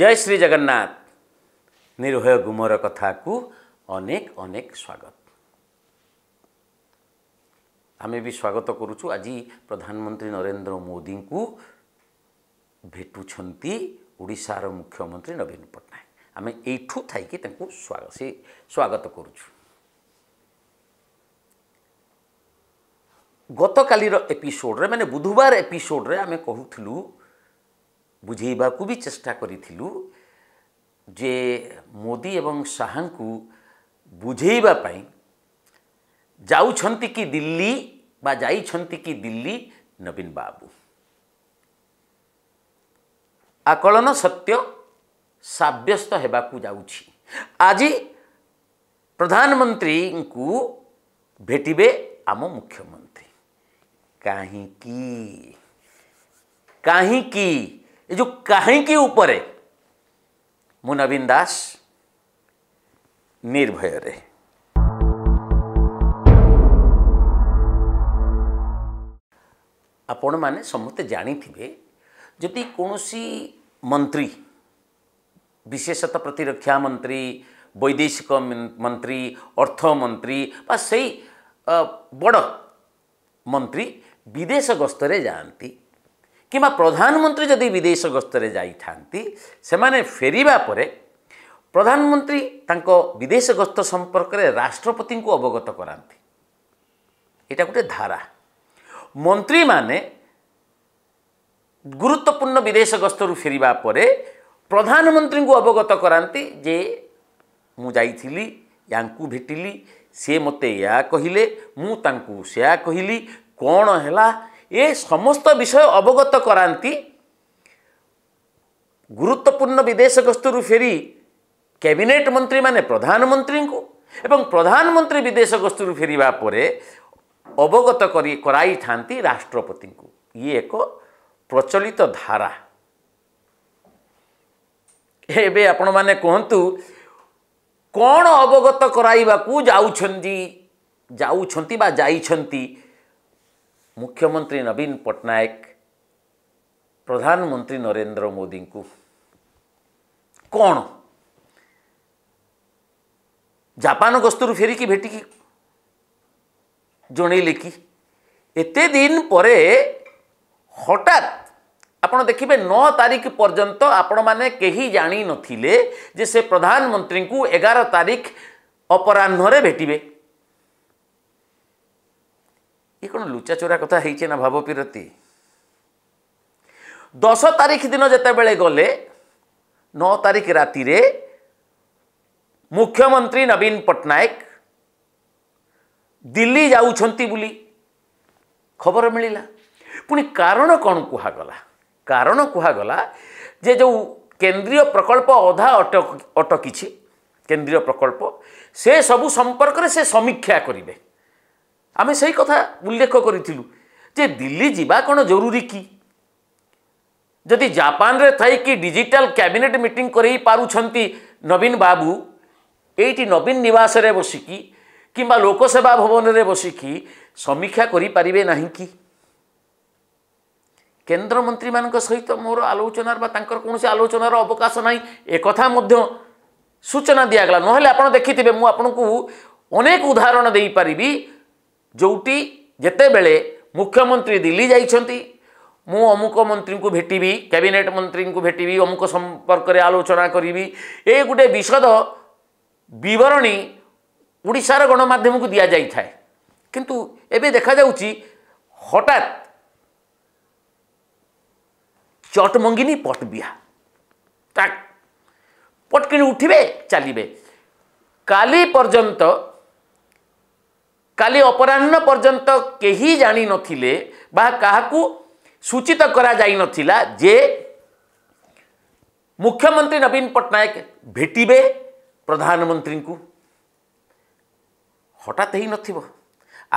ଜୟ ଶ୍ରୀ ଜଗନ୍ନାଥ ନିର୍ଭୟ ଗୁମର କଥାକୁ ଅନେକ ଅନେକ ସ୍ୱାଗତ ଆମେ ବି ସ୍ୱାଗତ କରୁଛୁ ଆଜି ପ୍ରଧାନମନ୍ତ୍ରୀ ନରେନ୍ଦ୍ର ମୋଦିଙ୍କୁ ଭେଟୁଛନ୍ତି ଓଡ଼ିଶାର ମୁଖ୍ୟମନ୍ତ୍ରୀ ନବୀନ ପଟ୍ଟନାୟକ ଆମେ ଏଇଠୁ ଥାଇକି ତାଙ୍କୁ ସେ ସ୍ୱାଗତ କରୁଛୁ ଗତକାଲିର ଏପିସୋଡ଼ରେ ମାନେ ବୁଧବାର ଏପିସୋଡ଼ରେ ଆମେ କହୁଥିଲୁ ବୁଝେଇବାକୁ ବି ଚେଷ୍ଟା କରିଥିଲୁ ଯେ ମୋଦି ଏବଂ ଶାହାଙ୍କୁ ବୁଝେଇବା ପାଇଁ ଯାଉଛନ୍ତି କି ଦିଲ୍ଲୀ ବା ଯାଇଛନ୍ତି କି ଦିଲ୍ଲୀ ନବୀନ ବାବୁ ଆକଳନ ସତ୍ୟ ସାବ୍ୟସ୍ତ ହେବାକୁ ଯାଉଛି ଆଜି ପ୍ରଧାନମନ୍ତ୍ରୀଙ୍କୁ ଭେଟିବେ ଆମ ମୁଖ୍ୟମନ୍ତ୍ରୀ କାହିଁକି କାହିଁକି ये जो कहीं ऊपर है नवीन दास निर्भय रहे आपण मैंने समस्ते जाथे जदि कौन सी मंत्री विशेषतः प्रतिरक्षा मंत्री वैदेशिक मंत्री अर्थमंत्री से बड़ मंत्री विदेश गस्तरे जाती କିମ୍ବା ପ୍ରଧାନମନ୍ତ୍ରୀ ଯଦି ବିଦେଶ ଗସ୍ତରେ ଯାଇଥାନ୍ତି ସେମାନେ ଫେରିବା ପରେ ପ୍ରଧାନମନ୍ତ୍ରୀ ତାଙ୍କ ବିଦେଶ ଗସ୍ତ ସମ୍ପର୍କରେ ରାଷ୍ଟ୍ରପତିଙ୍କୁ ଅବଗତ କରାନ୍ତି ଏଇଟା ଗୋଟେ ଧାରା ମନ୍ତ୍ରୀମାନେ ଗୁରୁତ୍ୱପୂର୍ଣ୍ଣ ବିଦେଶ ଗସ୍ତରୁ ଫେରିବା ପରେ ପ୍ରଧାନମନ୍ତ୍ରୀଙ୍କୁ ଅବଗତ କରାନ୍ତି ଯେ ମୁଁ ଯାଇଥିଲି ୟାଙ୍କୁ ଭେଟିଲି ସିଏ ମୋତେ ଏହା କହିଲେ ମୁଁ ତାଙ୍କୁ ସେୟା କହିଲି କ'ଣ ହେଲା ଏ ସମସ୍ତ ବିଷୟ ଅବଗତ କରାନ୍ତି ଗୁରୁତ୍ୱପୂର୍ଣ୍ଣ ବିଦେଶ ଗସ୍ତରୁ ଫେରି କ୍ୟାବିନେଟ୍ ମନ୍ତ୍ରୀମାନେ ପ୍ରଧାନମନ୍ତ୍ରୀଙ୍କୁ ଏବଂ ପ୍ରଧାନମନ୍ତ୍ରୀ ବିଦେଶ ଗସ୍ତରୁ ଫେରିବା ପରେ ଅବଗତ କରି କରାଇଥାନ୍ତି ରାଷ୍ଟ୍ରପତିଙ୍କୁ ଇଏ ଏକ ପ୍ରଚଳିତ ଧାରା ଏବେ ଆପଣମାନେ କୁହନ୍ତୁ କ'ଣ ଅବଗତ କରାଇବାକୁ ଯାଉଛନ୍ତି ଯାଉଛନ୍ତି ବା ଯାଇଛନ୍ତି मुख्यमंत्री नवीन पटनायक प्रधानमंत्री नरेंद्र मोदी को कौन जापान गस्तर फेरिकी भेटिकी जनइले किदिन पर हटात आप देखिए नौ तारीख पर्यंत आपण मैने के जाणी न से प्रधानमंत्री को एगार तारीख अपराह्न भेटिबे ଇଏ କ'ଣ ଲୁଚା ଚୋରା କଥା ହେଇଛି ନା ଭାବପିରତି ଦଶ ତାରିଖ ଦିନ ଯେତେବେଳେ ଗଲେ ନଅ ତାରିଖ ରାତିରେ ମୁଖ୍ୟମନ୍ତ୍ରୀ ନବୀନ ପଟ୍ଟନାୟକ ଦିଲ୍ଲୀ ଯାଉଛନ୍ତି ବୋଲି ଖବର ମିଳିଲା ପୁଣି କାରଣ କ'ଣ କୁହାଗଲା କାରଣ କୁହାଗଲା ଯେ ଯେଉଁ କେନ୍ଦ୍ରୀୟ ପ୍ରକଳ୍ପ ଅଧା ଅଟକିଛି କେନ୍ଦ୍ରୀୟ ପ୍ରକଳ୍ପ ସେ ସବୁ ସମ୍ପର୍କରେ ସେ ସମୀକ୍ଷା କରିବେ ଆମେ ସେଇ କଥା ଉଲ୍ଲେଖ କରିଥିଲୁ ଯେ ଦିଲ୍ଲୀ ଯିବା କ'ଣ ଜରୁରୀ କି ଯଦି ଜାପାନରେ ଥାଇକି ଡିଜିଟାଲ କ୍ୟାବିନେଟ୍ ମିଟିଂ କରାଇ ପାରୁଛନ୍ତି ନବୀନ ବାବୁ ଏଇଠି ନବୀନ ନିବାସରେ ବସିକି କିମ୍ବା ଲୋକସେବା ଭବନରେ ବସିକି ସମୀକ୍ଷା କରିପାରିବେ ନାହିଁ କି କେନ୍ଦ୍ରମନ୍ତ୍ରୀମାନଙ୍କ ସହିତ ମୋର ଆଲୋଚନାର ବା ତାଙ୍କର କୌଣସି ଆଲୋଚନାର ଅବକାଶ ନାହିଁ ଏକଥା ମଧ୍ୟ ସୂଚନା ଦିଆଗଲା ନହେଲେ ଆପଣ ଦେଖିଥିବେ ମୁଁ ଆପଣଙ୍କୁ ଅନେକ ଉଦାହରଣ ଦେଇପାରିବି ଯେଉଁଠି ଯେତେବେଳେ ମୁଖ୍ୟମନ୍ତ୍ରୀ ଦିଲ୍ଲୀ ଯାଇଛନ୍ତି ମୁଁ ଅମୁକ ମନ୍ତ୍ରୀଙ୍କୁ ଭେଟିବି କ୍ୟାବିନେଟ୍ ମନ୍ତ୍ରୀଙ୍କୁ ଭେଟିବି ଅମୁକ ସମ୍ପର୍କରେ ଆଲୋଚନା କରିବି ଏ ଗୋଟେ ବିଶଦ ବିବରଣୀ ଓଡ଼ିଶାର ଗଣମାଧ୍ୟମକୁ ଦିଆଯାଇଥାଏ କିନ୍ତୁ ଏବେ ଦେଖାଯାଉଛି ହଠାତ୍ চটমঙ্গিনী পটবিয়া ତା পটকিনি ଉଠିବେ ଚାଲିବେ କାଲି ପର୍ଯ୍ୟନ୍ତ କାଲି ଅପରାହ୍ନ ପର୍ଯ୍ୟନ୍ତ କେହି ଜାଣିନଥିଲେ ବା କାହାକୁ ସୂଚିତ କରାଯାଇନଥିଲା ଯେ ମୁଖ୍ୟମନ୍ତ୍ରୀ ନବୀନ ପଟ୍ଟନାୟକ ଭେଟିବେ ପ୍ରଧାନମନ୍ତ୍ରୀଙ୍କୁ ହଠାତ୍ ହେଇନଥିବ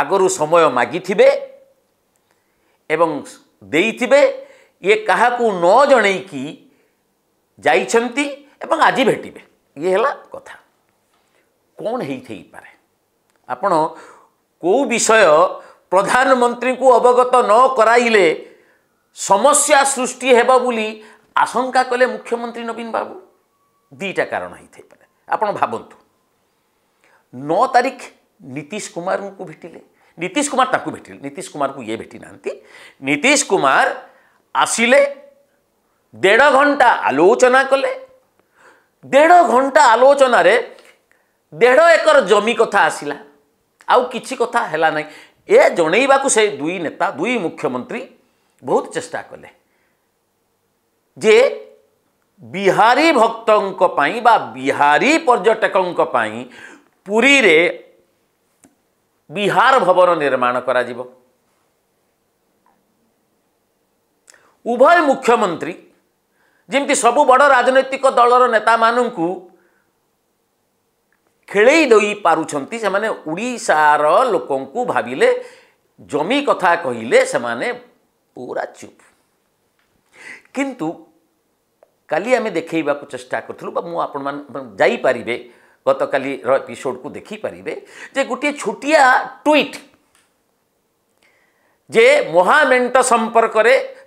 ଆଗରୁ ସମୟ ମାଗିଥିବେ ଏବଂ ଦେଇଥିବେ ଇଏ କାହାକୁ ନ ଜଣେଇକି ଯାଇଛନ୍ତି ଏବଂ ଆଜି ଭେଟିବେ ଇଏ ହେଲା କଥା କ'ଣ ହେଇଥାଇପାରେ ଆପଣ କେଉଁ ବିଷୟ ପ୍ରଧାନମନ୍ତ୍ରୀଙ୍କୁ ଅବଗତ ନ କରାଇଲେ ସମସ୍ୟା ସୃଷ୍ଟି ହେବ ବୋଲି ଆଶଙ୍କା କଲେ ମୁଖ୍ୟମନ୍ତ୍ରୀ ନବୀନ ବାବୁ ଦୁଇଟା କାରଣ ହୋଇଥାଇପାରେ ଆପଣ ଭାବନ୍ତୁ ନଅ ତାରିଖ ନୀତିଶ କୁମାରଙ୍କୁ ଭେଟିଲେ ନୀତିଶ କୁମାର ତାଙ୍କୁ ଭେଟିଲେ ନୀତିଶ କୁମାରଙ୍କୁ ଇଏ ଭେଟିନାହାନ୍ତି ନୀତିଶ କୁମାର ଆସିଲେ ଦେଢ଼ ଘଣ୍ଟା ଆଲୋଚନା କଲେ ଦେଢ଼ ଘଣ୍ଟା ଆଲୋଚନାରେ ଦେଢ଼ ଏକର ଜମି କଥା ଆସିଲା आउ कि कथा है ना ये जनवा को दुई नेता दुई मुख्यमंत्री बहुत चेष्टा कले जे बिहारी भक्त बिहारी पर्यटक पर पुरी रे बिहार भवन निर्माण करा हो उभय मुख्यमंत्री जमी सबू बड़ राजनैतिक दलर नेता मानू खेल पारने लोक भाविले जमी कथा कहले से माने पूरा चुप किंतु काली आम देखा चेष्टा करतपर गत कालीर एपिसोड को देखिपर जे गोटे छोटिया ट्विट जे महामेट संपर्क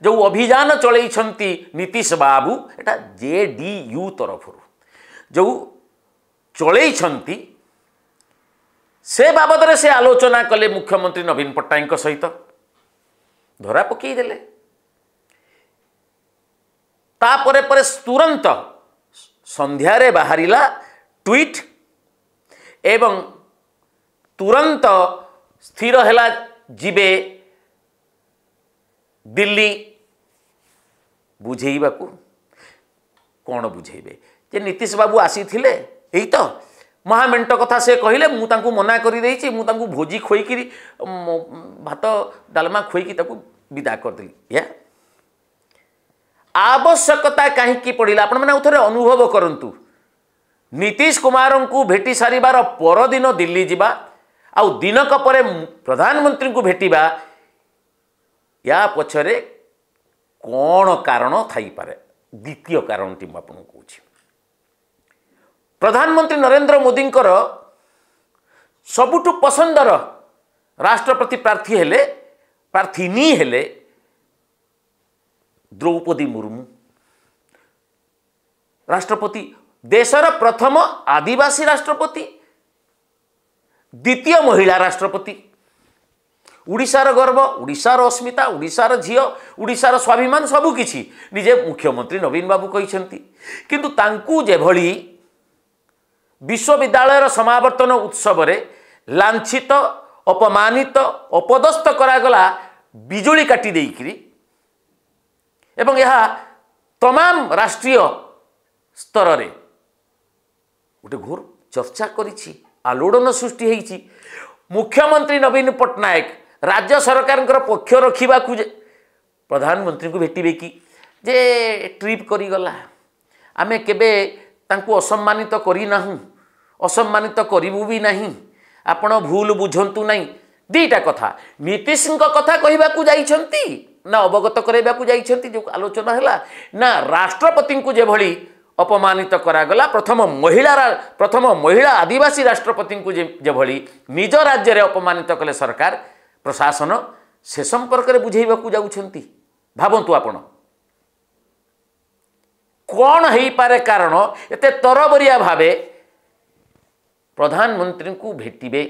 जो अभियान चलती नीतीश बाबू एटा जे डी यू तरफ जो ଚଳେଇଛନ୍ତି ସେ ବାବଦରେ ସେ ଆଲୋଚନା କଲେ ମୁଖ୍ୟମନ୍ତ୍ରୀ ନବୀନ ପଟ୍ଟନାୟକଙ୍କ ସହିତ ଧରା ପକାଇଦେଲେ ତାପରେ ପରେ ତୁରନ୍ତ ସନ୍ଧ୍ୟାରେ ବାହାରିଲା ଟୁଇଟ୍ ଏବଂ ତୁରନ୍ତ ସ୍ଥିର ହେଲା ଯିବେ ଦିଲ୍ଲୀ ବୁଝେଇବାକୁ କ'ଣ ବୁଝେଇବେ ଯେ ନୀତିଶ ବାବୁ ଆସିଥିଲେ ଏଇ ତ ମହାମେଣ୍ଟ କଥା ସେ କହିଲେ ମୁଁ ତାଙ୍କୁ ମନା କରିଦେଇଛି ମୁଁ ତାଙ୍କୁ ଭୋଜି ଖୋଇକିରି ଭାତ ଡାଲମା ଖୁଆଇକି ତାକୁ ବିଦା କରିଦେଲି ଏହା ଆବଶ୍ୟକତା କାହିଁକି ପଡ଼ିଲା ଆପଣମାନେ ଆଉ ଥରେ ଅନୁଭବ କରନ୍ତୁ ନୀତିଶ କୁମାରଙ୍କୁ ଭେଟି ସାରିବାର ପରଦିନ ଦିଲ୍ଲୀ ଯିବା ଆଉ ଦିନକ ପରେ ପ୍ରଧାନମନ୍ତ୍ରୀଙ୍କୁ ଭେଟିବା ୟା ପଛରେ କ'ଣ କାରଣ ଥାଇପାରେ ଦ୍ୱିତୀୟ କାରଣଟି ମୁଁ ଆପଣଙ୍କୁ କହୁଛି ପ୍ରଧାନମନ୍ତ୍ରୀ ନରେନ୍ଦ୍ର ମୋଦିଙ୍କର ସବୁଠୁ ପସନ୍ଦର ରାଷ୍ଟ୍ରପତି ପ୍ରାର୍ଥୀ ହେଲେ ପ୍ରାର୍ଥିନୀ ହେଲେ ଦ୍ରୌପଦୀ ମୁର୍ମୁ ରାଷ୍ଟ୍ରପତି ଦେଶର ପ୍ରଥମ ଆଦିବାସୀ ରାଷ୍ଟ୍ରପତି ଦ୍ୱିତୀୟ ମହିଳା ରାଷ୍ଟ୍ରପତି ଓଡ଼ିଶାର ଗର୍ବ ଓଡ଼ିଶାର ଅସ୍ମିତା ଓଡ଼ିଶାର ଝିଅ ଓଡ଼ିଶାର ସ୍ୱାଭିମାନ ସବୁକିଛି ନିଜେ ମୁଖ୍ୟମନ୍ତ୍ରୀ ନବୀନ ବାବୁ କହିଛନ୍ତି କିନ୍ତୁ ତାଙ୍କୁ ଯେଭଳି ବିଶ୍ୱବିଦ୍ୟାଳୟର ସମାବର୍ତ୍ତନ ଉତ୍ସବରେ ଲାଞ୍ଛିତ ଅପମାନିତ ଅପଦସ୍ଥ କରାଗଲା ବିଜୁଳି କାଟି ଦେଇକରି ଏବଂ ଏହା ତମାମ ରାଷ୍ଟ୍ରୀୟ ସ୍ତରରେ ଗୋଟେ ଘୋର ଚର୍ଚ୍ଚା କରିଛି ଆଲୋଡ଼ନ ସୃଷ୍ଟି ହୋଇଛି ମୁଖ୍ୟମନ୍ତ୍ରୀ ନବୀନ ପଟ୍ଟନାୟକ ରାଜ୍ୟ ସରକାରଙ୍କର ପକ୍ଷ ରଖିବାକୁ ଯେ ପ୍ରଧାନମନ୍ତ୍ରୀଙ୍କୁ ଭେଟିବେ କି ଯେ ଟ୍ରିପ୍ କରିଗଲା ଆମେ କେବେ ତାଙ୍କୁ ଅସମ୍ମାନିତ କରିନାହୁଁ ଅସମ୍ମାନିତ କରିବୁ ବି ନାହିଁ ଆପଣ ଭୁଲ ବୁଝନ୍ତୁ ନାହିଁ ଦୁଇଟା କଥା ନୀତିଶଙ୍କ କଥା କହିବାକୁ ଯାଇଛନ୍ତି ନା ଅବଗତ କରାଇବାକୁ ଯାଇଛନ୍ତି ଯେଉଁ ଆଲୋଚନା ହେଲା ନା ରାଷ୍ଟ୍ରପତିଙ୍କୁ ଯେଭଳି ଅପମାନିତ କରାଗଲା ପ୍ରଥମ ମହିଳା ପ୍ରଥମ ମହିଳା ଆଦିବାସୀ ରାଷ୍ଟ୍ରପତିଙ୍କୁ ଯେଭଳି ନିଜ ରାଜ୍ୟରେ ଅପମାନିତ କଲେ ସରକାର ପ୍ରଶାସନ ସେ ସମ୍ପର୍କରେ ବୁଝାଇବାକୁ ଯାଉଛନ୍ତି ଭାବନ୍ତୁ ଆପଣ କ'ଣ ହେଇପାରେ କାରଣ ଏତେ ତରବରିଆ ଭାବେ ପ୍ରଧାନମନ୍ତ୍ରୀଙ୍କୁ ଭେଟିବେ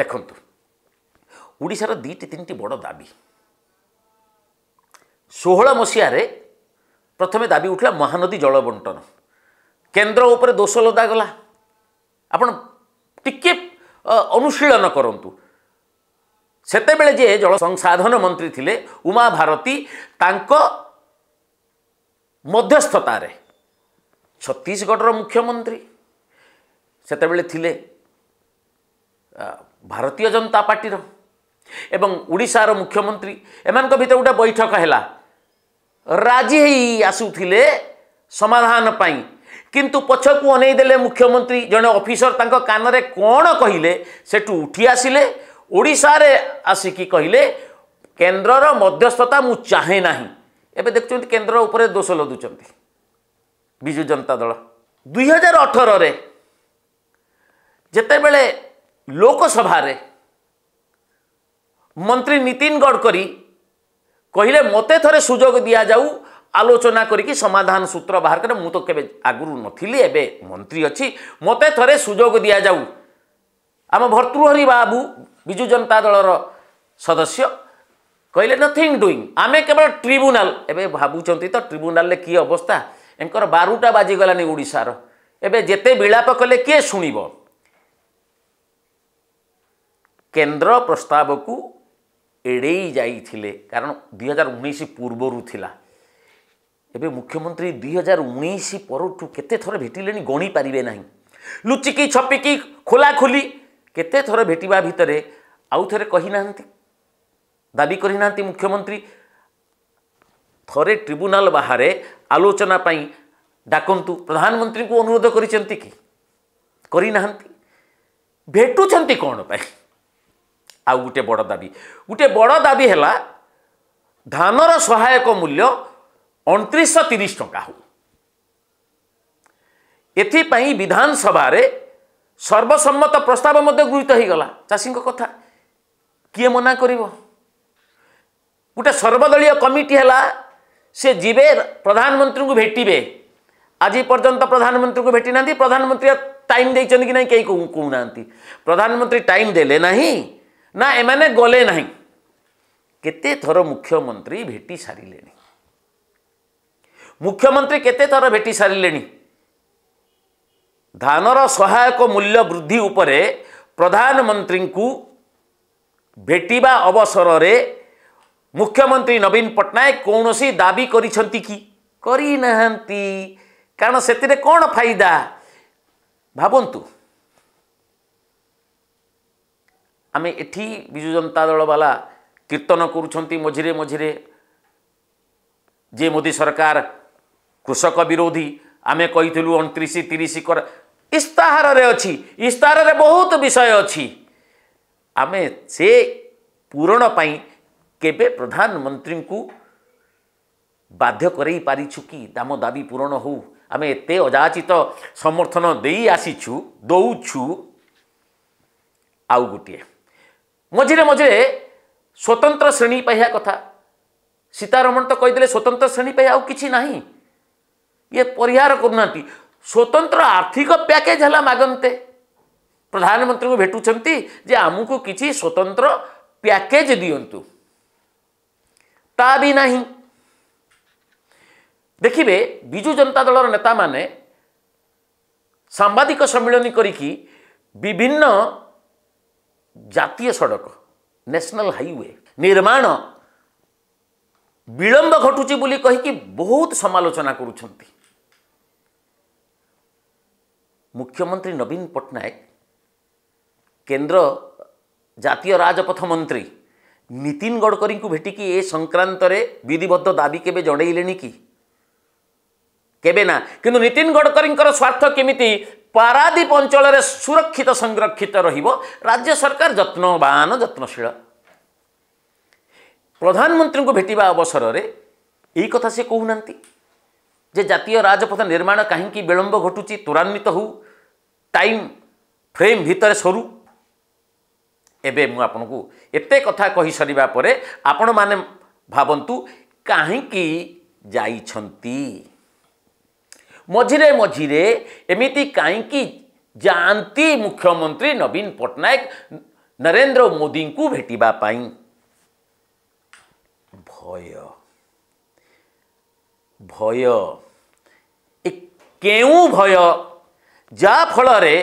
ଦେଖନ୍ତୁ ଓଡ଼ିଶାର ଦୁଇଟି ତିନିଟି ବଡ଼ ଦାବି ଷୋହଳ ମସିହାରେ ପ୍ରଥମେ ଦାବି ଉଠିଲା ମହାନଦୀ ଜଳ ବଣ୍ଟନ କେନ୍ଦ୍ର ଉପରେ ଦୋଷ ଲଦାଗଲା ଆପଣ ଟିକିଏ ଅନୁଶୀଳନ କରନ୍ତୁ ସେତେବେଳେ ଯେ ଜଳ ସଂସାଧନ ମନ୍ତ୍ରୀ ଥିଲେ ଉମା ଭାରତୀ ତାଙ୍କ ମଧ୍ୟସ୍ଥତାରେ ଛତିଶଗଡ଼ର ମୁଖ୍ୟମନ୍ତ୍ରୀ ସେତେବେଳେ ଥିଲେ ଭାରତୀୟ ଜନତା ପାର୍ଟିର ଏବଂ ଓଡ଼ିଶାର ମୁଖ୍ୟମନ୍ତ୍ରୀ ଏମାନଙ୍କ ଭିତରେ ଗୋଟେ ବୈଠକ ହେଲା ରାଜି ହେଇ ଆସୁଥିଲେ ସମାଧାନ ପାଇଁ କିନ୍ତୁ ପଛକୁ ଅନେଇ ଦେଲେ ମୁଖ୍ୟମନ୍ତ୍ରୀ ଜଣେ ଅଫିସର ତାଙ୍କ କାନରେ କ'ଣ କହିଲେ ସେଠୁ ଉଠି ଆସିଲେ ଓଡ଼ିଶାରେ ଆସିକି କହିଲେ କେନ୍ଦ୍ରର ମଧ୍ୟସ୍ଥତା ମୁଁ ଚାହେଁ ନାହିଁ ଏବେ ଦେଖୁଛନ୍ତି କେନ୍ଦ୍ର ଉପରେ ଦୋଷ ଲଦୁଛନ୍ତି ବିଜୁ ଜନତା ଦଳ ଦୁଇହଜାର ଅଠରରେ ଯେତେବେଳେ ଲୋକସଭାରେ ମନ୍ତ୍ରୀ ନୀତିନ ଗଡ଼କରୀ କହିଲେ ମୋତେ ଥରେ ସୁଯୋଗ ଦିଆଯାଉ ଆଲୋଚନା କରିକି ସମାଧାନ ସୂତ୍ର ବାହାର କରେ ମୁଁ ତ କେବେ ଆଗରୁ ନଥିଲି ଏବେ ମନ୍ତ୍ରୀ ଅଛି ମୋତେ ଥରେ ସୁଯୋଗ ଦିଆଯାଉ ଆମ ଭର୍ତ୍ତୃହରି ବାବୁ ବିଜୁ ଜନତା ଦଳର ସଦସ୍ୟ କହିଲେ ନଥିଙ୍ଗ ଡୁଇଂ ଆମେ କେବଳ ଟ୍ରିବ୍ୟୁନାଲ୍ ଏବେ ଭାବୁଛନ୍ତି ତ ଟ୍ରିବ୍ୟୁନାଲ୍ରେ କି ଅବସ୍ଥା ଏଙ୍କର ବାରୁଟା ବାଜିଗଲାନି ଓଡ଼ିଶାର ଏବେ ଯେତେ ବିଳାପ କଲେ କିଏ ଶୁଣିବ କେନ୍ଦ୍ର ପ୍ରସ୍ତାବକୁ ଏଡ଼େଇ ଯାଇଥିଲେ କାରଣ ଦୁଇ ହଜାର ଉଣେଇଶ ପୂର୍ବରୁ ଥିଲା ଏବେ ମୁଖ୍ୟମନ୍ତ୍ରୀ ଦୁଇ ହଜାର ଉଣେଇଶ ପରଠୁ କେତେ ଥର ଭେଟିଲେଣି ଗଣିପାରିବେ ନାହିଁ ଲୁଚିକି ଛପିକି ଖୋଲାଖୋଲି କେତେ ଥର ଭେଟିବା ଭିତରେ ଆଉ ଥରେ କହିନାହାନ୍ତି ଦାବି କରିନାହାନ୍ତି ମୁଖ୍ୟମନ୍ତ୍ରୀ ଥରେ ଟ୍ରିବ୍ୟୁନାଲ ବାହାରେ ଆଲୋଚନା ପାଇଁ ଡାକନ୍ତୁ ପ୍ରଧାନମନ୍ତ୍ରୀଙ୍କୁ ଅନୁରୋଧ କରିଛନ୍ତି କି କରିନାହାନ୍ତି ଭେଟୁଛନ୍ତି କ'ଣ ପାଇଁ ଆଉ ଗୋଟିଏ ବଡ଼ ଦାବି ଗୋଟିଏ ବଡ଼ ଦାବି ହେଲା ଧାନର ସହାୟକ ମୂଲ୍ୟ ଅଣତିରିଶ ତିରିଶ ଟଙ୍କା ହେଉ ଏଥିପାଇଁ ବିଧାନସଭାରେ ସର୍ବସମ୍ମତ ପ୍ରସ୍ତାବ ମଧ୍ୟ ଗୃହୀତ ହୋଇଗଲା ଚାଷୀଙ୍କ କଥା କିଏ ମନା କରିବ ଗୋଟେ ସର୍ବଦଳୀୟ କମିଟି ହେଲା ସେ ଯିବେ ପ୍ରଧାନମନ୍ତ୍ରୀଙ୍କୁ ଭେଟିବେ ଆଜି ପର୍ଯ୍ୟନ୍ତ ପ୍ରଧାନମନ୍ତ୍ରୀଙ୍କୁ ଭେଟିନାହାନ୍ତି ପ୍ରଧାନମନ୍ତ୍ରୀ ଟାଇମ୍ ଦେଇଛନ୍ତି କି ନାହିଁ କେହି କହୁନାହାନ୍ତି ପ୍ରଧାନମନ୍ତ୍ରୀ ଟାଇମ୍ ଦେଲେ ନାହିଁ ନା ଏମାନେ ଗଲେ ନାହିଁ କେତେ ଥର ମୁଖ୍ୟମନ୍ତ୍ରୀ ଭେଟି ସାରିଲେଣି ମୁଖ୍ୟମନ୍ତ୍ରୀ କେତେ ଥର ଭେଟି ସାରିଲେଣି ଧାନର ସହାୟକ ମୂଲ୍ୟ ବୃଦ୍ଧି ଉପରେ ପ୍ରଧାନମନ୍ତ୍ରୀଙ୍କୁ ଭେଟିବା ଅବସରରେ ମୁଖ୍ୟମନ୍ତ୍ରୀ ନବୀନ ପଟ୍ଟନାୟକ କୌଣସି ଦାବି କରିଛନ୍ତି କି କରିନାହାନ୍ତି କାରଣ ସେଥିରେ କ'ଣ ଫାଇଦା ଭାବନ୍ତୁ ଆମେ ଏଠି ବିଜୁ ଜନତା ଦଳବାଲା କୀର୍ତ୍ତନ କରୁଛନ୍ତି ମଝିରେ ମଝିରେ ଯେ ମୋଦି ସରକାର କୃଷକ ବିରୋଧୀ ଆମେ କହିଥିଲୁ ଅଣତିରିଶ ତିରିଶ କର ଇସ୍ତାହାରରେ ଅଛି ଇସ୍ତାହାରରେ ବହୁତ ବିଷୟ ଅଛି ଆମେ ସେ ପୂରଣ ପାଇଁ କେବେ ପ୍ରଧାନମନ୍ତ୍ରୀଙ୍କୁ ବାଧ୍ୟ କରାଇ ପାରିଛୁ କି ଆମ ଦାବି ପୂରଣ ହେଉ ଆମେ ଏତେ ଅଯାଚିତ ସମର୍ଥନ ଦେଇ ଆସିଛୁ ଦେଉଛୁ ଆଉ ଗୋଟିଏ ମଝିରେ ମଝିରେ ସ୍ୱତନ୍ତ୍ର ଶ୍ରେଣୀ ପାଇବା କଥା ସୀତାରମଣ ତ କହିଦେଲେ ସ୍ୱତନ୍ତ୍ର ଶ୍ରେଣୀ ପାଇ ଆଉ କିଛି ନାହିଁ ଇଏ ପରିହାର କରୁନାହାନ୍ତି ସ୍ୱତନ୍ତ୍ର ଆର୍ଥିକ ପ୍ୟାକେଜ୍ ହେଲା ମାଗନ୍ତେ ପ୍ରଧାନମନ୍ତ୍ରୀଙ୍କୁ ଭେଟୁଛନ୍ତି ଯେ ଆମକୁ କିଛି ସ୍ୱତନ୍ତ୍ର ପ୍ୟାକେଜ୍ ଦିଅନ୍ତୁ ତା ବି ନାହିଁ ଦେଖିବେ ବିଜୁ ଜନତା ଦଳର ନେତାମାନେ ସାମ୍ବାଦିକ ସମ୍ମିଳନୀ କରିକି ବିଭିନ୍ନ ଜାତୀୟ ସଡ଼କ ନ୍ୟାସନାଲ୍ ହାଇୱେ ନିର୍ମାଣ ବିଳମ୍ବ ଘଟୁଛି ବୋଲି କହିକି ବହୁତ ସମାଲୋଚନା କରୁଛନ୍ତି ମୁଖ୍ୟମନ୍ତ୍ରୀ ନବୀନ ପଟ୍ଟନାୟକ କେନ୍ଦ୍ର ଜାତୀୟ ରାଜପଥ ମନ୍ତ୍ରୀ নিতিন গডকরীଙ୍କୁ ଭେଟିକି ଏ ସଂକ୍ରାନ୍ତରେ ବିଧିବଦ୍ଧ ଦାବି କେବେ ଜଣାଇଲେଣି କି କେବେ ନା କିନ୍ତୁ ନିତିନ ଗଡ଼କରୀଙ୍କର ସ୍ୱାର୍ଥ କେମିତି ପାରାଦୀପ ଅଞ୍ଚଳରେ ସୁରକ୍ଷିତ ସଂରକ୍ଷିତ ରହିବ ରାଜ୍ୟ ସରକାର ଯତ୍ନବାନ ଯତ୍ନଶୀଳ ପ୍ରଧାନମନ୍ତ୍ରୀଙ୍କୁ ଭେଟିବା ଅବସରରେ ଏହି କଥା ସେ କହୁନାହାନ୍ତି ଯେ ଜାତୀୟ ରାଜପଥ ନିର୍ମାଣ କାହିଁକି ବିଳମ୍ବ ଘଟୁଛି ତ୍ୱରାନ୍ୱିତ ହେଉ ଟାଇମ୍ ଫ୍ରେମ୍ ଭିତରେ ସରୁ ଏବେ ମୁଁ ଆପଣଙ୍କୁ ଏତେ କଥା କହିସାରିବା ପରେ ଆପଣମାନେ ଭାବନ୍ତୁ କାହିଁକି ଯାଇଛନ୍ତି ମଝିରେ ମଝିରେ ଏମିତି କାହିଁକି ଯାଆନ୍ତି ମୁଖ୍ୟମନ୍ତ୍ରୀ ନବୀନ ପଟ୍ଟନାୟକ ନରେନ୍ଦ୍ର ମୋଦିଙ୍କୁ ଭେଟିବା ପାଇଁ ଭୟ ଭୟ ଏ କେଉଁ ଭୟ ଯାହାଫଳରେ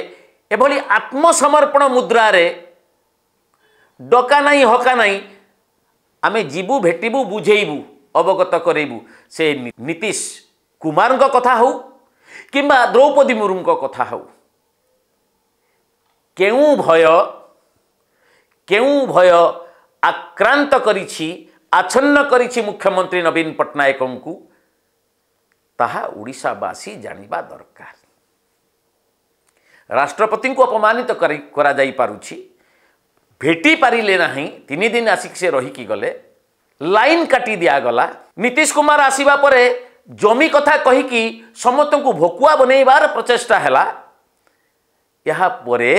ଏଭଳି ଆତ୍ମସମର୍ପଣ ମୁଦ୍ରାରେ ଡକା ନାହିଁ ହକା ନାହିଁ ଆମେ ଯିବୁ ଭେଟିବୁ ବୁଝେଇବୁ ଅବଗତ କରେଇବୁ ସେ ନୀତିଶ କୁମାରଙ୍କ କଥା ହେଉ କିମ୍ବା ଦ୍ରୌପଦୀ ମୁର୍ମୁଙ୍କ କଥା ହେଉ କେଉଁ ଭୟ କେଉଁ ଭୟ ଆକ୍ରାନ୍ତ କରିଛି ଆଚ୍ଛନ୍ନ କରିଛି ମୁଖ୍ୟମନ୍ତ୍ରୀ ନବୀନ ପଟ୍ଟନାୟକଙ୍କୁ ତାହା ଓଡ଼ିଶାବାସୀ ଜାଣିବା ଦରକାର ରାଷ୍ଟ୍ରପତିଙ୍କୁ ଅପମାନିତ କରାଯାଇପାରୁଛି ভেটি পারিলে না তিন দিন আসিক সে রহিকি গলে লাইন কাটি দিয়া গলা নীতিশ কুমার আসবা পরে জমি কথা কহিকি সমস্ত ভকুয়া বনাইবার প্রচেষ্টা হেলা এরপরে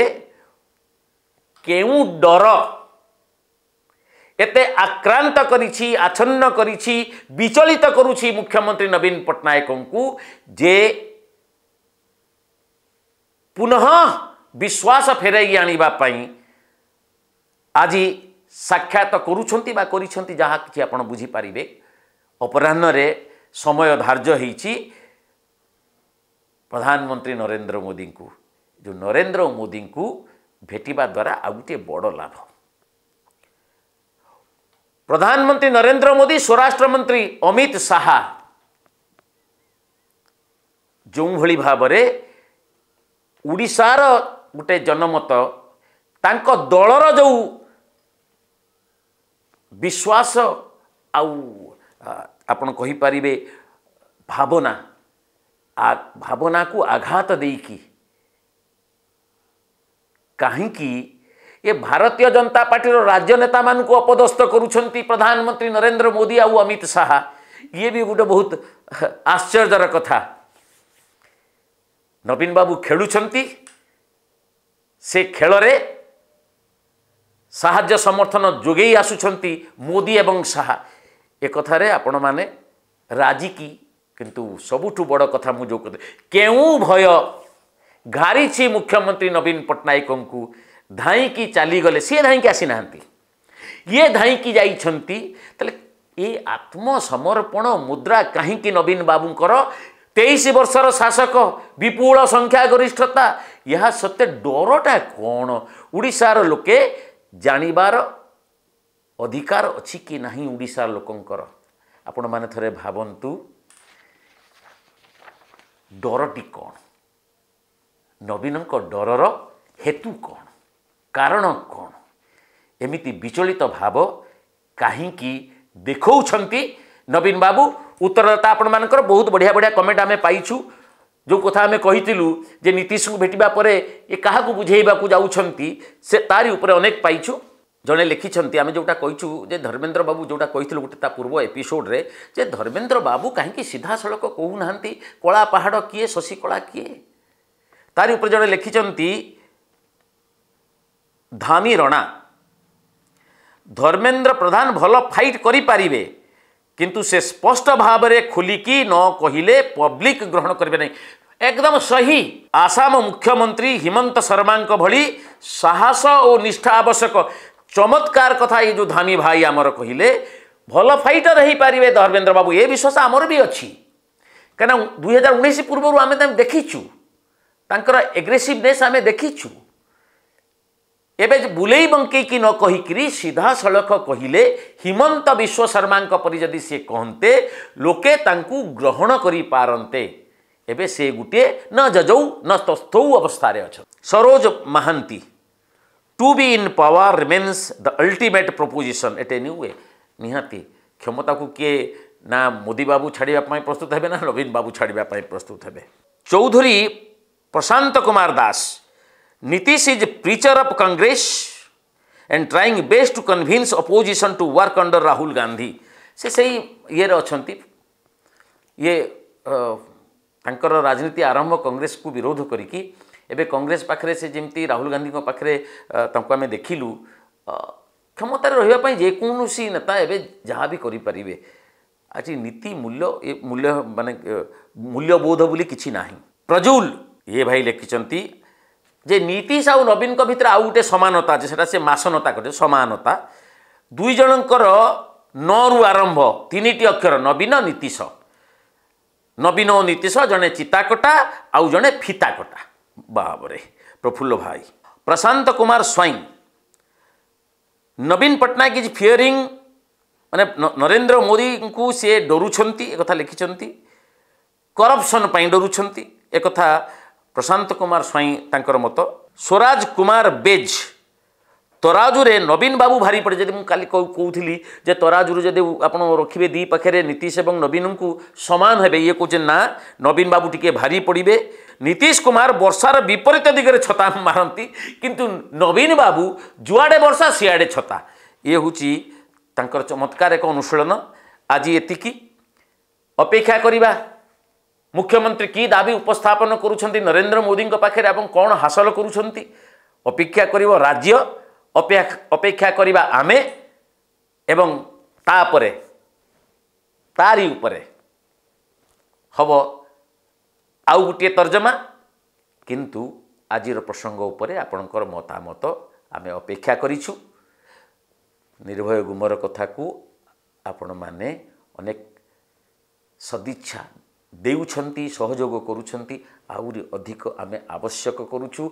কেউ ডর এতে আক্রান্ত করেছি আচ্ছন্ন করেছি বিচলিত করুছি মুখ্যমন্ত্রী নবীন পট্টনাকু যে পুনঃ বিশ্বাস ফেরাই আনবা ଆଜି ସାକ୍ଷାତ କରୁଛନ୍ତି ବା କରିଛନ୍ତି ଯାହା କିଛି ଆପଣ ବୁଝିପାରିବେ ଅପରାହ୍ନରେ ସମୟ ଧାର୍ଯ୍ୟ ହୋଇଛି ପ୍ରଧାନମନ୍ତ୍ରୀ ନରେନ୍ଦ୍ର ମୋଦିଙ୍କୁ ଯେଉଁ ନରେନ୍ଦ୍ର ମୋଦିଙ୍କୁ ଭେଟିବା ଦ୍ୱାରା ଆଉ ଗୋଟିଏ ବଡ଼ ଲାଭ ପ୍ରଧାନମନ୍ତ୍ରୀ ନରେନ୍ଦ୍ର ମୋଦି ସ୍ୱରାଷ୍ଟ୍ରମନ୍ତ୍ରୀ ଅମିତ ଶାହା ଯେଉଁଭଳି ଭାବରେ ଓଡ଼ିଶାର ଗୋଟେ ଜନମତ ତାଙ୍କ ଦଳର ଯେଉଁ विश्वास आपन कही भावना भावना को आघात कि कहीं ये भारतीय जनता पार्टी राज्यनेता मान को अपदस्थ कर प्रधानमंत्री नरेंद्र मोदी आउ अमित शाह ये भी गोटे बहुत आश्चर्य कथा नवीन बाबू खेलुंट से खेल ସାହାଯ୍ୟ ସମର୍ଥନ ଯୋଗେଇ ଆସୁଛନ୍ତି ମୋଦି ଏବଂ ଶାହା ଏ କଥାରେ ଆପଣମାନେ ରାଜିକି କିନ୍ତୁ ସବୁଠୁ ବଡ଼ କଥା ମୁଁ ଯେଉଁ କହିଲି କେଉଁ ଭୟ ଘାରିଛି ମୁଖ୍ୟମନ୍ତ୍ରୀ ନବୀନ ପଟ୍ଟନାୟକଙ୍କୁ ଧାଇଁକି ଚାଲିଗଲେ ସିଏ ଧାଇଁକି ଆସିନାହାନ୍ତି ଇଏ ଧାଇଁକି ଯାଇଛନ୍ତି ତାହେଲେ ଏ ଆତ୍ମସମର୍ପଣ ମୁଦ୍ରା କାହିଁକି ନବୀନ ବାବୁଙ୍କର ତେଇଶ ବର୍ଷର ଶାସକ ବିପୁଳ ସଂଖ୍ୟାଗରିଷ୍ଠତା ଏହା ସତ୍ତ୍ୱେ ଡରଟା କ'ଣ ଓଡ଼ିଶାର ଲୋକେ ଜାଣିବାର ଅଧିକାର ଅଛି କି ନାହିଁ ଓଡ଼ିଶା ଲୋକଙ୍କର ଆପଣମାନେ ଥରେ ଭାବନ୍ତୁ ଡରଟି କ'ଣ ନବୀନଙ୍କ ଡରର ହେତୁ କ'ଣ କାରଣ କ'ଣ ଏମିତି ବିଚଳିତ ଭାବ କାହିଁକି ଦେଖାଉଛନ୍ତି ନବୀନ ବାବୁ ଉତ୍ତରଦାତା ଆପଣମାନଙ୍କର ବହୁତ ବଢ଼ିଆ ବଢ଼ିଆ କମେଣ୍ଟ ଆମେ ପାଇଛୁ जो कथा आम कही नीतीश को भेटा पर क्या बुझेवाक जाऊँगी तारी उपर अनेक पाई जड़े लिखिंट आम जोटा कही धर्मेन्द्र बाबू जोटा कही गोटे पूर्व एपिसोड्रे धर्मेन्द्र बाबू कहीं सीधा सड़क कहूना पहाड़ किए शशिकला किए तारी उपर जड़े लिखिंट धामी रणा धर्मेन्द्र प्रधान भल फाइट करें କିନ୍ତୁ ସେ ସ୍ପଷ୍ଟ ଭାବରେ ଖୋଲିକି ନ କହିଲେ ପବ୍ଲିକ ଗ୍ରହଣ କରିବେ ନାହିଁ ଏକଦମ ସହି ଆସାମ ମୁଖ୍ୟମନ୍ତ୍ରୀ ହିମନ୍ତ ଶର୍ମାଙ୍କ ଭଳି ସାହସ ଓ ନିଷ୍ଠା ଆବଶ୍ୟକ ଚମତ୍କାର କଥା ଏଇ ଯେଉଁ ଧାନି ଭାଇ ଆମର କହିଲେ ଭଲ ଫାଇଟର ହେଇପାରିବେ ଧର୍ମେନ୍ଦ୍ର ବାବୁ ଏ ବିଶ୍ୱାସ ଆମର ବି ଅଛି କାହିଁକିନା ଦୁଇହଜାର ଉଣେଇଶ ପୂର୍ବରୁ ଆମେ ତାଙ୍କୁ ଦେଖିଛୁ ତାଙ୍କର ଏଗ୍ରେସିଭନେସ୍ ଆମେ ଦେଖିଛୁ ଏବେ ବୁଲେଇ ବଙ୍କେଇକି ନ କହିକିରି ସିଧାସଳଖ କହିଲେ ହିମନ୍ତ ବିଶ୍ୱଶର୍ମାଙ୍କ ପରି ଯଦି ସିଏ କହନ୍ତେ ଲୋକେ ତାଙ୍କୁ ଗ୍ରହଣ କରିପାରନ୍ତେ ଏବେ ସେ ଗୋଟିଏ ନ ଯଜଉ ନ ତସ୍ଥଉ ଅବସ୍ଥାରେ ଅଛ Saroj Mohanty to be in power remains the ultimate proposition at any way ନିହାତି କ୍ଷମତାକୁ କିଏ ନା ମୋଦି ବାବୁ ଛାଡ଼ିବା ପାଇଁ ପ୍ରସ୍ତୁତ ହେବେ ନା ନବୀନ ବାବୁ ଛାଡ଼ିବା ପାଇଁ ପ୍ରସ୍ତୁତ ହେବେ Chaudhury Prashant Kumar Das Nitish is preacher of Congress and trying best to convince opposition to work under Rahul Gandhi से सही ये अच्छा ये राजनीति आरंभ कांग्रेस को विरोध करी एवं कांग्रेस पाखे से जमी राहुल गांधी पाखे आम देखू क्षमत रहा जेकोसी नेता एवं जहाँ भी करें आज नीति मूल्य मूल्य मान मूल्यबोध बोली कि प्रजुल ये भाई लिखिं ଯେ ନୀତିଶ ଆଉ ନବୀନଙ୍କ ଭିତରେ ଆଉ ଗୋଟେ ସମାନତା ଅଛି ସେଟା ସେ ମାସନତା କରେ ସମାନତା ଦୁଇ ଜଣଙ୍କର ନ ରୁ ଆରମ୍ଭ ତିନିଟି ଅକ୍ଷର ନବୀନ ନୀତିଶ ନବୀନ ଓ ନୀତିଶ ଜଣେ ଚିତାକଟା ଆଉ ଜଣେ ଫିତାକଟା ବାବରେ ପ୍ରଫୁଲ୍ଲ ଭାଇ ପ୍ରଶାନ୍ତ କୁମାର ସ୍ୱାଇଁ ନବୀନ ପଟ୍ଟନାୟକ ଇଜ୍ ଫିୟରିଂ ମାନେ ନରେନ୍ଦ୍ର ମୋଦିଙ୍କୁ ସିଏ ଡରୁଛନ୍ତି ଏକଥା ଲେଖିଛନ୍ତି କରପସନ୍ ପାଇଁ ଡରୁଛନ୍ତି ଏକଥା ପ୍ରଶାନ୍ତ କୁମାର ସ୍ୱାଇଁ ତାଙ୍କର ମତ ସ୍ୱରାଜ କୁମାର ବେଜ ତରାଜୁରେ ନବୀନ ବାବୁ ଭାରି ପଡ଼େ ଯଦି ମୁଁ କାଲି କହୁଥିଲି ଯେ ତରାଜୁରୁ ଯଦି ଆପଣ ରଖିବେ ଦୁଇ ପାଖରେ ନୀତିଶ ଏବଂ ନବୀନଙ୍କୁ ସମାନ ହେବେ ଇଏ କହୁଛନ୍ତି ନା ନବୀନ ବାବୁ ଟିକିଏ ଭାରି ପଡ଼ିବେ ନୀତିଶ କୁମାର ବର୍ଷାର ବିପରୀତ ଦିଗରେ ଛତା ମାରନ୍ତି କିନ୍ତୁ ନବୀନ ବାବୁ ଯୁଆଡ଼େ ବର୍ଷା ସିଆଡ଼େ ଛତା ଇଏ ହେଉଛି ତାଙ୍କର ଚମତ୍କାର ଏକ ଅନୁଶୀଳନ ଆଜି ଏତିକି ଅପେକ୍ଷା କରିବା ମୁଖ୍ୟମନ୍ତ୍ରୀ କି ଦାବି ଉପସ୍ଥାପନ କରୁଛନ୍ତି ନରେନ୍ଦ୍ର ମୋଦିଙ୍କ ପାଖରେ ଏବଂ କ'ଣ ହାସଲ କରୁଛନ୍ତି ଅପେକ୍ଷା କରିବ ରାଜ୍ୟ ଅପେକ୍ଷା କରିବା ଆମେ ଏବଂ ତାପରେ ତାରି ଉପରେ ହେବ ଆଉ ଗୋଟିଏ ତର୍ଜମା କିନ୍ତୁ ଆଜିର ପ୍ରସଙ୍ଗ ଉପରେ ଆପଣଙ୍କର ମତାମତ ଆମେ ଅପେକ୍ଷା କରିଛୁ ନିର୍ଭୟ ଗୁମର କଥାକୁ ଆପଣମାନେ ଅନେକ ସଦିଚ୍ଛା ଦେଉଛନ୍ତି ସହଯୋଗ କରୁଛନ୍ତି ଆହୁରି ଅଧିକ ଆମେ ଆବଶ୍ୟକ କରୁଛୁ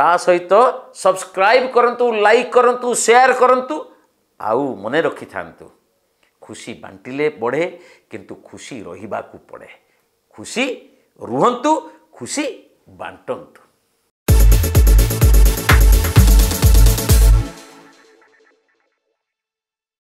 ତା ସହିତ ସବସ୍କ୍ରାଇବ୍ କରନ୍ତୁ ଲାଇକ୍ କରନ୍ତୁ ସେୟାର କରନ୍ତୁ ଆଉ ମନେ ରଖିଥାନ୍ତୁ ଖୁସି ବାଣ୍ଟିଲେ ବଢ଼େ କିନ୍ତୁ ଖୁସି ରହିବାକୁ ପଡ଼େ ଖୁସି ରୁହନ୍ତୁ ଖୁସି ବାଣ୍ଟନ୍ତୁ